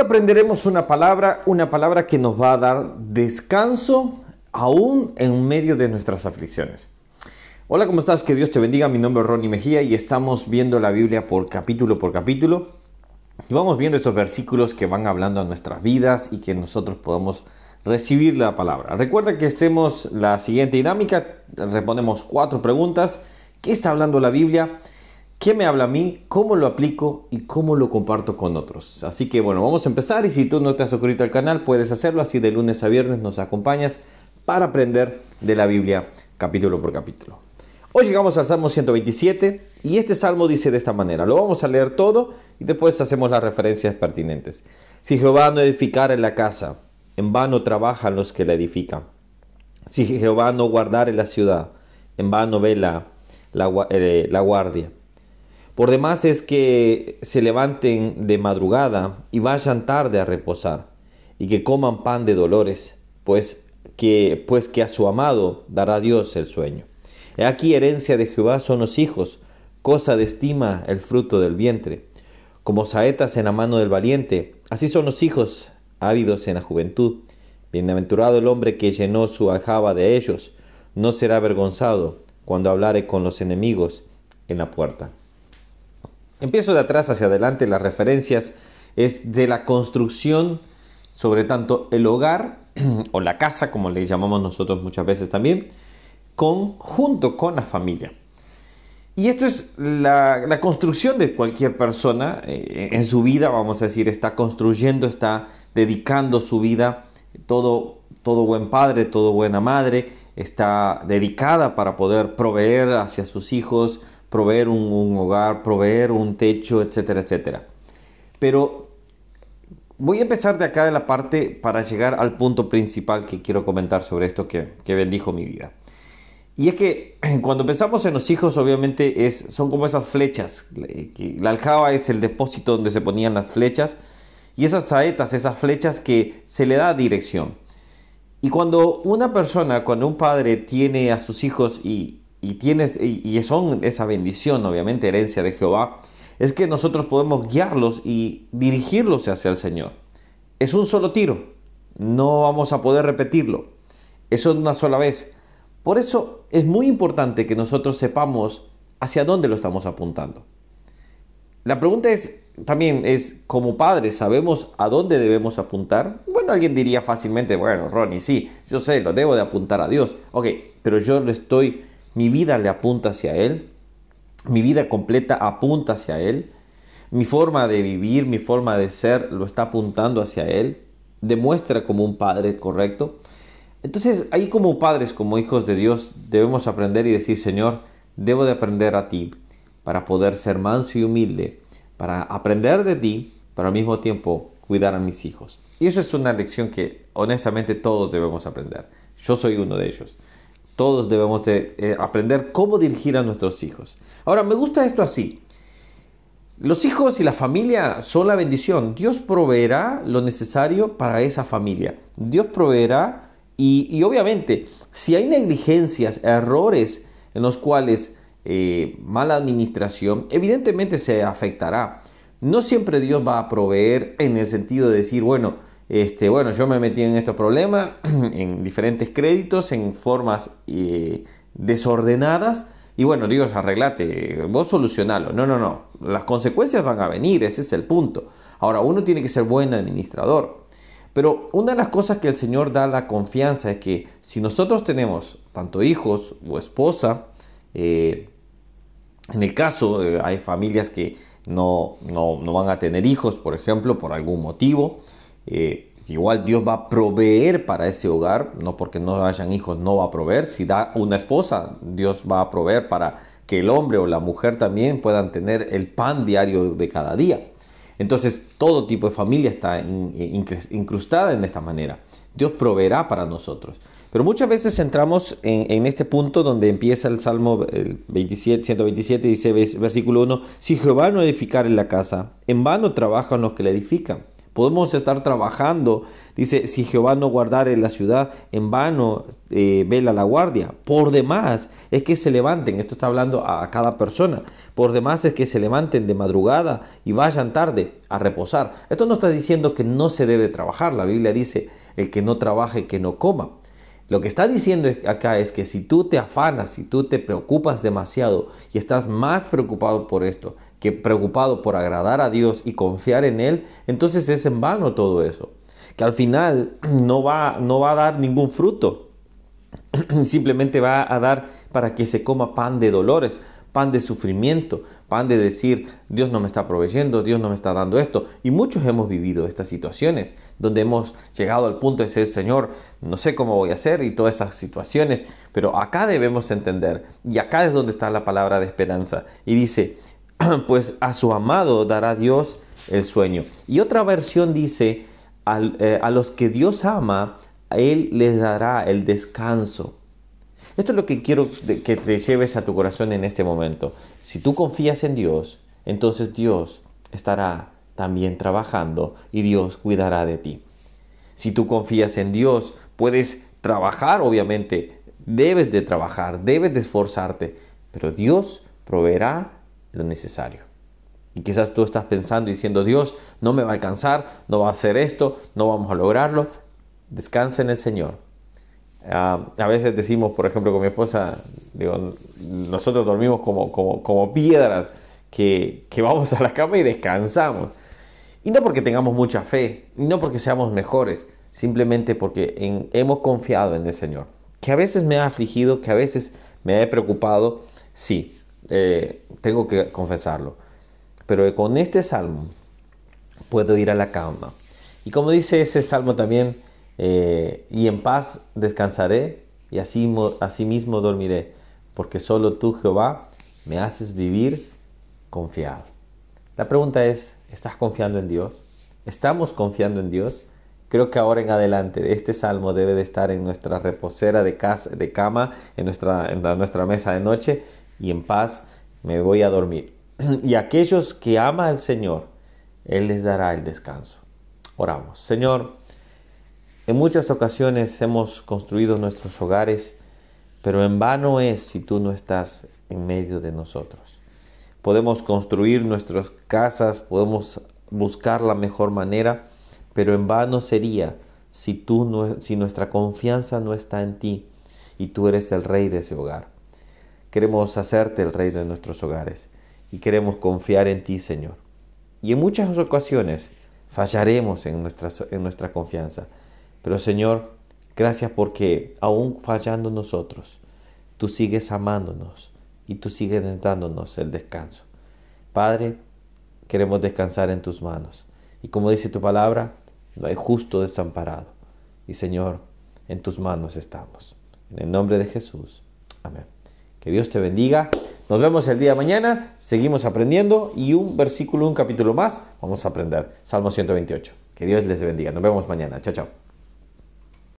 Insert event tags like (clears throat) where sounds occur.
aprenderemos una palabra, una palabra que nos va a dar descanso aún en medio de nuestras aflicciones. Hola, ¿cómo estás? Que Dios te bendiga. Mi nombre es Ronnie Mejía y estamos viendo la Biblia por capítulo por capítulo. Y vamos viendo esos versículos que van hablando a nuestras vidas y que nosotros podamos recibir la palabra. Recuerda que hacemos la siguiente dinámica, respondemos cuatro preguntas. ¿Qué está hablando la Biblia? ¿Qué me habla a mí? ¿Cómo lo aplico? ¿Y cómo lo comparto con otros? Así que bueno, vamos a empezar y si tú no te has suscrito al canal puedes hacerlo, así de lunes a viernes nos acompañas para aprender de la Biblia capítulo por capítulo. Hoy llegamos al Salmo 127 y este salmo dice de esta manera, lo vamos a leer todo y después hacemos las referencias pertinentes. Si Jehová no en la casa, en vano trabajan los que la edifican. Si Jehová no guardare la ciudad, en vano vela la eh, guardia. Por demás es que se levanten de madrugada y vayan tarde a reposar, y que coman pan de dolores, pues que, pues que a su amado dará Dios el sueño. He aquí herencia de Jehová son los hijos, cosa de estima el fruto del vientre. Como saetas en la mano del valiente, así son los hijos ávidos en la juventud. Bienaventurado el hombre que llenó su aljaba de ellos, no será avergonzado cuando hablare con los enemigos en la puerta. Empiezo de atrás hacia adelante, las referencias es de la construcción sobre tanto el hogar (clears throat) o la casa, como le llamamos nosotros muchas veces también, junto con la familia. Y esto es la, construcción de cualquier persona eh, en su vida, vamos a decir, está construyendo, está dedicando su vida, todo, todo buen padre, todo buena madre, está dedicada para poder proveer hacia sus hijos, proveer un, hogar, proveer un techo, etcétera, etcétera. Pero voy a empezar de acá de la parte para llegar al punto principal que quiero comentar sobre esto que, bendijo mi vida. Y es que (clears throat) cuando pensamos en los hijos, obviamente es, son como esas flechas. La aljaba es el depósito donde se ponían las flechas y esas saetas, esas flechas que se le da dirección. Y cuando una persona, cuando un padre tiene a sus hijos y y, tienes, y son esa bendición, obviamente, herencia de Jehová, es que nosotros podemos guiarlos y dirigirlos hacia el Señor. Es un solo tiro, no vamos a poder repetirlo. Eso es una sola vez. Por eso es muy importante que nosotros sepamos hacia dónde lo estamos apuntando. La pregunta es también es como padres sabemos a dónde debemos apuntar. Bueno, alguien diría fácilmente, bueno, Ronnie, sí, yo sé, lo debo de apuntar a Dios. Ok, pero yo lo estoy mi vida le apunta hacia Él, mi vida completa apunta hacia Él, mi forma de vivir, mi forma de ser lo está apuntando hacia Él, demuestra como un padre correcto. Entonces, ahí como padres, como hijos de Dios, debemos aprender y decir, Señor, debo de aprender a ti para poder ser manso y humilde, para aprender de ti, pero al mismo tiempo cuidar a mis hijos. Y eso es una lección que honestamente todos debemos aprender. Yo soy uno de ellos. Todos debemos de, eh, aprender cómo dirigir a nuestros hijos. Ahora, me gusta esto así. Los hijos y la familia son la bendición. Dios proveerá lo necesario para esa familia. Dios proveerá y, obviamente si hay negligencias, errores en los cuales eh, mala administración, evidentemente se afectará. No siempre Dios va a proveer en el sentido de decir, bueno, este, bueno, yo me metí en estos problemas, (clears throat) en diferentes créditos, en formas eh, desordenadas. Y bueno, digo arreglate, vos solucionalo. No, no, no. Las consecuencias van a venir, ese es el punto. Ahora, uno tiene que ser buen administrador. Pero una de las cosas que el Señor da la confianza es que si nosotros tenemos tanto hijos o esposa, eh, en el caso eh, hay familias que no van a tener hijos, por ejemplo, por algún motivo, eh, igual Dios va a proveer para ese hogar, no porque no hayan hijos, no va a proveer. Si da una esposa, Dios va a proveer para que el hombre o la mujer también puedan tener el pan diario de cada día. Entonces, todo tipo de familia está eh, incrustada en esta manera. Dios proveerá para nosotros. Pero muchas veces entramos en, este punto donde empieza el Salmo 27, 127, dice versículo 1, si Jehová no edificar en la casa, en vano trabajan los que la edifican. Podemos estar trabajando. Dice, si Jehová no guardare la ciudad, en vano eh, vela la guardia. Por demás es que se levanten. Esto está hablando a, a cada persona. Por demás es que se levanten de madrugada y vayan tarde a reposar. Esto no está diciendo que no se debe trabajar. La Biblia dice, el que no trabaje, que no coma. Lo que está diciendo acá es que si tú te afanas, si tú te preocupas demasiado y estás más preocupado por esto, preocupado por agradar a Dios y confiar en Él, entonces es en vano todo eso, que al final (clears throat) no va, no va a dar ningún fruto, (clears throat) simplemente va a dar para que se coma pan de dolores, pan de sufrimiento, pan de decir, Dios no me está proveyendo, Dios no me está dando esto. Y muchos hemos vivido estas situaciones, donde hemos llegado al punto de decir, Señor, no sé cómo voy a hacer y todas esas situaciones, pero acá debemos entender, y acá es donde está la palabra de esperanza. Y dice, (clears throat) pues a su amado dará Dios el sueño. Y otra versión dice, eh, a los que Dios ama, Él les dará el descanso. Esto es lo que quiero que te lleves a tu corazón en este momento. Si tú confías en Dios, entonces Dios estará también trabajando y Dios cuidará de ti. Si tú confías en Dios, puedes trabajar, obviamente, debes de trabajar, debes de esforzarte, pero Dios proveerá lo necesario. Y quizás tú estás pensando y diciendo, Dios, no me va a alcanzar, no va a hacer esto, no vamos a lograrlo. Descansa en el Señor. Ah, a veces decimos, por ejemplo, con mi esposa, digo, nosotros dormimos como, como, piedras, que, que vamos a la cama y descansamos. Y no porque tengamos mucha fe, y no porque seamos mejores, simplemente porque hemos confiado en el Señor. Que a veces me ha afligido, que a veces me he preocupado, sí, eh, tengo que confesarlo. Pero con este salmo puedo ir a la cama. Y como dice ese salmo también, eh, y en paz descansaré y así, mismo dormiré, porque solo tú, Jehová, me haces vivir confiado. La pregunta es, ¿estás confiando en Dios? ¿Estamos confiando en Dios? Creo que ahora en adelante este salmo debe de estar en nuestra reposera de, cama, en nuestra, nuestra mesa de noche y en paz me voy a dormir. (clears throat) Y aquellos que ama al Señor, Él les dará el descanso. Oramos. Señor, en muchas ocasiones hemos construido nuestros hogares, pero en vano es si tú no estás en medio de nosotros. Podemos construir nuestras casas, podemos buscar la mejor manera, pero en vano sería si, tú si nuestra confianza no está en ti y tú eres el rey de ese hogar. Queremos hacerte el rey de nuestros hogares y queremos confiar en ti, Señor. Y en muchas ocasiones fallaremos en nuestra, en nuestra confianza. Pero Señor, gracias porque aún fallando nosotros, tú sigues amándonos y tú sigues dándonos el descanso. Padre, queremos descansar en tus manos. Y como dice tu palabra, no hay justo desamparado. Y Señor, en tus manos estamos. En el nombre de Jesús. Amén. Que Dios te bendiga. Nos vemos el día mañana, seguimos aprendiendo y un versículo, un capítulo más vamos a aprender. Salmo 128. Que Dios les bendiga. Nos vemos mañana. Chao, chao.